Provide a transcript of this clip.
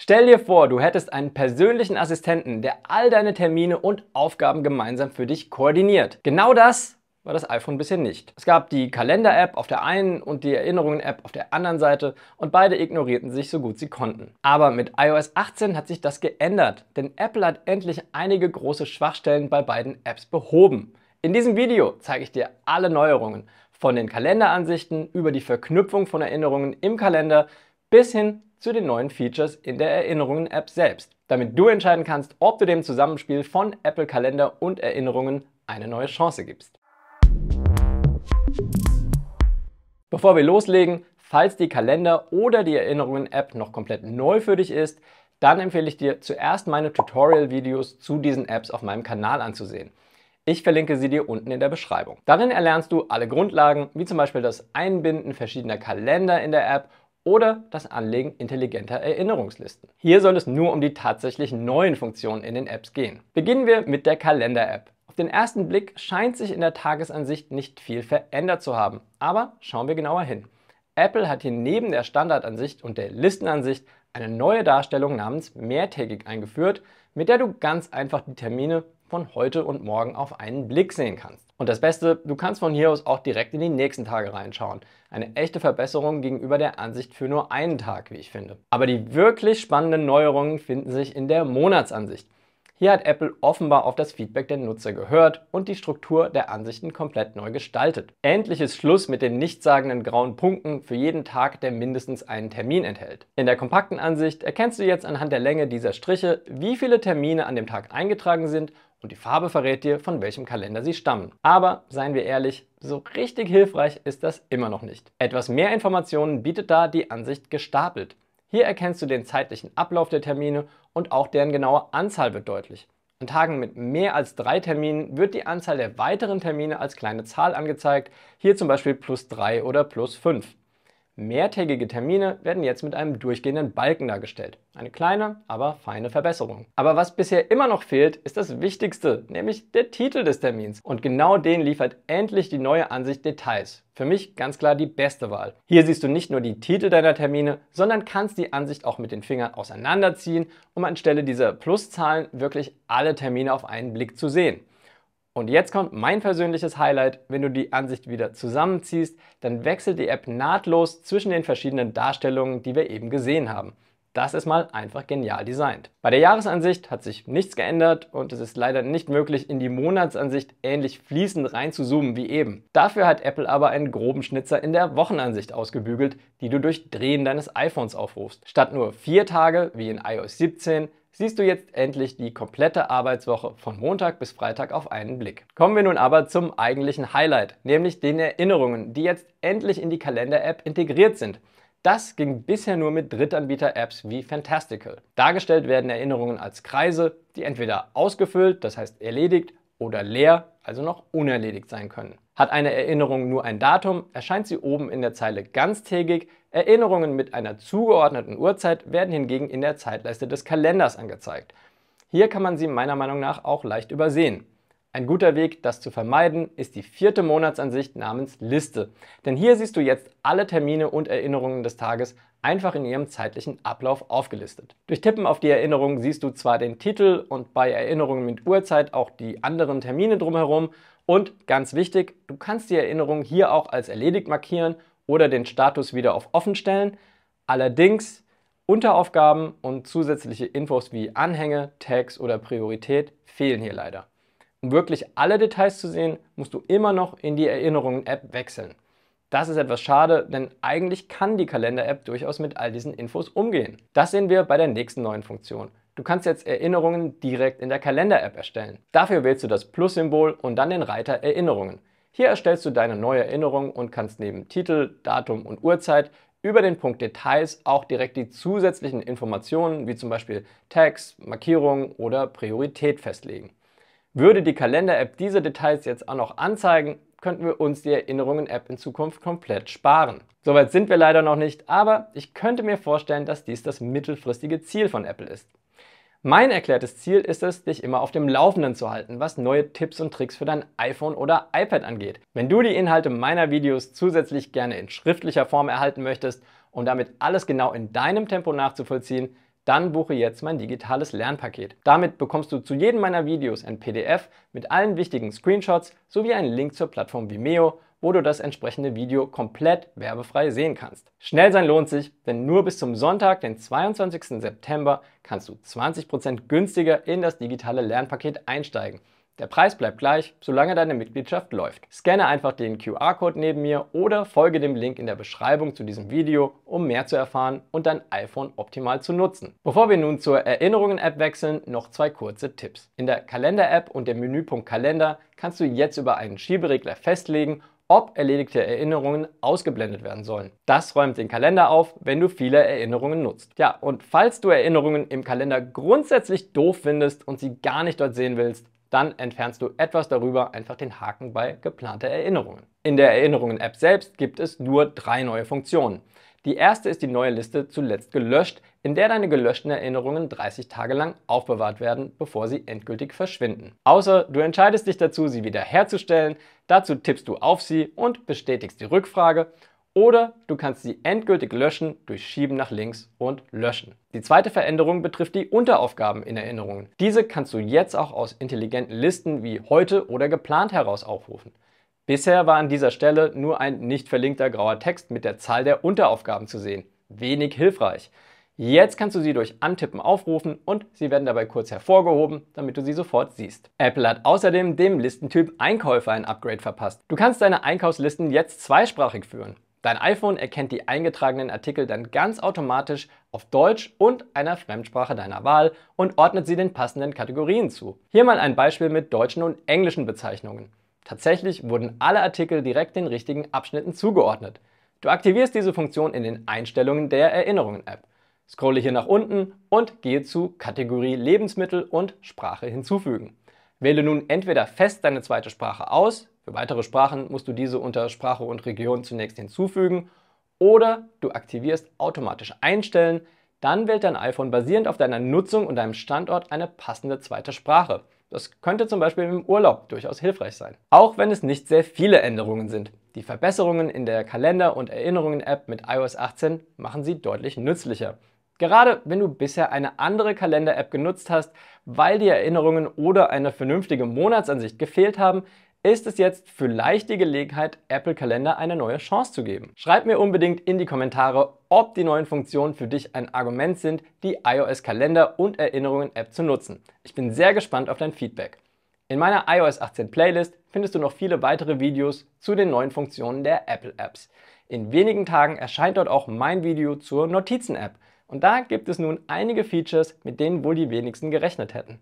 Stell dir vor, du hättest einen persönlichen Assistenten, der all deine Termine und Aufgaben gemeinsam für dich koordiniert. Genau das war das iPhone bisher nicht. Es gab die Kalender-App auf der einen und die Erinnerungen-App auf der anderen Seite und beide ignorierten sich so gut sie konnten. Aber mit iOS 18 hat sich das geändert, denn Apple hat endlich einige große Schwachstellen bei beiden Apps behoben. In diesem Video zeige ich dir alle Neuerungen, von den Kalenderansichten über die Verknüpfung von Erinnerungen im Kalender bis hin zu den neuen Features in der Erinnerungen-App selbst, damit du entscheiden kannst, ob du dem Zusammenspiel von Apple Kalender und Erinnerungen eine neue Chance gibst. Bevor wir loslegen, falls die Kalender- oder die Erinnerungen-App noch komplett neu für dich ist, dann empfehle ich dir zuerst meine Tutorial-Videos zu diesen Apps auf meinem Kanal anzusehen. Ich verlinke sie dir unten in der Beschreibung. Darin erlernst du alle Grundlagen, wie zum Beispiel das Einbinden verschiedener Kalender in der App oder das Anlegen intelligenter Erinnerungslisten. Hier soll es nur um die tatsächlich neuen Funktionen in den Apps gehen. Beginnen wir mit der Kalender-App. Auf den ersten Blick scheint sich in der Tagesansicht nicht viel verändert zu haben, aber schauen wir genauer hin. Apple hat hier neben der Standardansicht und der Listenansicht eine neue Darstellung namens mehrtägig eingeführt, mit der du ganz einfach die Termine von heute und morgen auf einen Blick sehen kannst. Und das Beste, du kannst von hier aus auch direkt in die nächsten Tage reinschauen. Eine echte Verbesserung gegenüber der Ansicht für nur einen Tag, wie ich finde. Aber die wirklich spannenden Neuerungen finden sich in der Monatsansicht. Hier hat Apple offenbar auf das Feedback der Nutzer gehört und die Struktur der Ansichten komplett neu gestaltet. Endlich ist Schluss mit den nichtssagenden grauen Punkten für jeden Tag, der mindestens einen Termin enthält. In der kompakten Ansicht erkennst du jetzt anhand der Länge dieser Striche, wie viele Termine an dem Tag eingetragen sind und die Farbe verrät dir, von welchem Kalender sie stammen. Aber seien wir ehrlich, so richtig hilfreich ist das immer noch nicht. Etwas mehr Informationen bietet da die Ansicht gestapelt. Hier erkennst du den zeitlichen Ablauf der Termine und auch deren genaue Anzahl wird deutlich. An Tagen mit mehr als drei Terminen wird die Anzahl der weiteren Termine als kleine Zahl angezeigt, hier zum Beispiel plus 3 oder plus 5. Mehrtägige Termine werden jetzt mit einem durchgehenden Balken dargestellt. Eine kleine, aber feine Verbesserung. Aber was bisher immer noch fehlt, ist das Wichtigste, nämlich der Titel des Termins. Und genau den liefert endlich die neue Ansicht Details. Für mich ganz klar die beste Wahl. Hier siehst du nicht nur die Titel deiner Termine, sondern kannst die Ansicht auch mit den Fingern auseinanderziehen, um anstelle dieser Pluszahlen wirklich alle Termine auf einen Blick zu sehen. Und jetzt kommt mein persönliches Highlight, wenn du die Ansicht wieder zusammenziehst, dann wechselt die App nahtlos zwischen den verschiedenen Darstellungen, die wir eben gesehen haben. Das ist mal einfach genial designt. Bei der Jahresansicht hat sich nichts geändert und es ist leider nicht möglich, in die Monatsansicht ähnlich fließend reinzuzoomen wie eben. Dafür hat Apple aber einen groben Schnitzer in der Wochenansicht ausgebügelt, die du durch Drehen deines iPhones aufrufst. Statt nur vier Tage wie in iOS 17 siehst du jetzt endlich die komplette Arbeitswoche von Montag bis Freitag auf einen Blick. Kommen wir nun aber zum eigentlichen Highlight, nämlich den Erinnerungen, die jetzt endlich in die Kalender-App integriert sind. Das ging bisher nur mit Drittanbieter-Apps wie Fantastical. Dargestellt werden Erinnerungen als Kreise, die entweder ausgefüllt, das heißt erledigt, oder leer, also noch unerledigt sein können. Hat eine Erinnerung nur ein Datum, erscheint sie oben in der Zeile ganztägig. Erinnerungen mit einer zugeordneten Uhrzeit werden hingegen in der Zeitleiste des Kalenders angezeigt. Hier kann man sie meiner Meinung nach auch leicht übersehen. Ein guter Weg, das zu vermeiden, ist die vierte Monatsansicht namens Liste. Denn hier siehst du jetzt alle Termine und Erinnerungen des Tages einfach in ihrem zeitlichen Ablauf aufgelistet. Durch Tippen auf die Erinnerung siehst du zwar den Titel und bei Erinnerungen mit Uhrzeit auch die anderen Termine drumherum und ganz wichtig, du kannst die Erinnerung hier auch als erledigt markieren oder den Status wieder auf offen stellen. Allerdings Unteraufgaben und zusätzliche Infos wie Anhänge, Tags oder Priorität fehlen hier leider. Um wirklich alle Details zu sehen, musst du immer noch in die Erinnerungen-App wechseln. Das ist etwas schade, denn eigentlich kann die Kalender-App durchaus mit all diesen Infos umgehen. Das sehen wir bei der nächsten neuen Funktion. Du kannst jetzt Erinnerungen direkt in der Kalender-App erstellen. Dafür wählst du das Plus-Symbol und dann den Reiter Erinnerungen. Hier erstellst du deine neue Erinnerung und kannst neben Titel, Datum und Uhrzeit über den Punkt Details auch direkt die zusätzlichen Informationen wie zum Beispiel Tags, Markierungen oder Priorität festlegen. Würde die Kalender-App diese Details jetzt auch noch anzeigen, könnten wir uns die Erinnerungen-App in Zukunft komplett sparen. Soweit sind wir leider noch nicht, aber ich könnte mir vorstellen, dass dies das mittelfristige Ziel von Apple ist. Mein erklärtes Ziel ist es, dich immer auf dem Laufenden zu halten, was neue Tipps und Tricks für dein iPhone oder iPad angeht. Wenn du die Inhalte meiner Videos zusätzlich gerne in schriftlicher Form erhalten möchtest, um damit alles genau in deinem Tempo nachzuvollziehen, dann buche jetzt mein digitales Lernpaket. Damit bekommst du zu jedem meiner Videos ein PDF mit allen wichtigen Screenshots sowie einen Link zur Plattform Vimeo, wo du das entsprechende Video komplett werbefrei sehen kannst. Schnell sein lohnt sich, denn nur bis zum Sonntag, den 22. September, kannst du 20% günstiger in das digitale Lernpaket einsteigen. Der Preis bleibt gleich, solange deine Mitgliedschaft läuft. Scanne einfach den QR-Code neben mir oder folge dem Link in der Beschreibung zu diesem Video, um mehr zu erfahren und dein iPhone optimal zu nutzen. Bevor wir nun zur Erinnerungen-App wechseln, noch zwei kurze Tipps. In der Kalender-App und dem Menüpunkt Kalender kannst du jetzt über einen Schieberegler festlegen, ob erledigte Erinnerungen ausgeblendet werden sollen. Das räumt den Kalender auf, wenn du viele Erinnerungen nutzt. Ja, und falls du Erinnerungen im Kalender grundsätzlich doof findest und sie gar nicht dort sehen willst, dann entfernst du etwas darüber einfach den Haken bei geplante Erinnerungen. In der Erinnerungen-App selbst gibt es nur drei neue Funktionen. Die erste ist die neue Liste zuletzt gelöscht, in der deine gelöschten Erinnerungen 30 Tage lang aufbewahrt werden, bevor sie endgültig verschwinden. Außer du entscheidest dich dazu, sie wiederherzustellen, dazu tippst du auf sie und bestätigst die Rückfrage oder du kannst sie endgültig löschen durch Schieben nach links und Löschen. Die zweite Veränderung betrifft die Unteraufgaben in Erinnerungen. Diese kannst du jetzt auch aus intelligenten Listen wie heute oder geplant heraus aufrufen. Bisher war an dieser Stelle nur ein nicht verlinkter grauer Text mit der Zahl der Unteraufgaben zu sehen. Wenig hilfreich. Jetzt kannst du sie durch Antippen aufrufen und sie werden dabei kurz hervorgehoben, damit du sie sofort siehst. Apple hat außerdem dem Listentyp Einkäufer ein Upgrade verpasst. Du kannst deine Einkaufslisten jetzt zweisprachig führen. Dein iPhone erkennt die eingetragenen Artikel dann ganz automatisch auf Deutsch und einer Fremdsprache deiner Wahl und ordnet sie den passenden Kategorien zu. Hier mal ein Beispiel mit deutschen und englischen Bezeichnungen. Tatsächlich wurden alle Artikel direkt den richtigen Abschnitten zugeordnet. Du aktivierst diese Funktion in den Einstellungen der Erinnerungen-App. Scrolle hier nach unten und gehe zu Kategorie Lebensmittel und Sprache hinzufügen. Wähle nun entweder fest deine zweite Sprache aus, für weitere Sprachen musst du diese unter Sprache und Region zunächst hinzufügen oder du aktivierst automatisch Einstellen, dann wählt dein iPhone basierend auf deiner Nutzung und deinem Standort eine passende zweite Sprache. Das könnte zum Beispiel im Urlaub durchaus hilfreich sein. Auch wenn es nicht sehr viele Änderungen sind. Die Verbesserungen in der Kalender- und Erinnerungen-App mit iOS 18 machen sie deutlich nützlicher. Gerade wenn du bisher eine andere Kalender-App genutzt hast, weil die Erinnerungen oder eine vernünftige Monatsansicht gefehlt haben, ist es jetzt vielleicht die Gelegenheit, Apple Kalender eine neue Chance zu geben. Schreib mir unbedingt in die Kommentare, ob die neuen Funktionen für dich ein Argument sind, die iOS Kalender und Erinnerungen App zu nutzen. Ich bin sehr gespannt auf dein Feedback. In meiner iOS 18 Playlist findest du noch viele weitere Videos zu den neuen Funktionen der Apple Apps. In wenigen Tagen erscheint dort auch mein Video zur Notizen-App. Und da gibt es nun einige Features, mit denen wohl die wenigsten gerechnet hätten.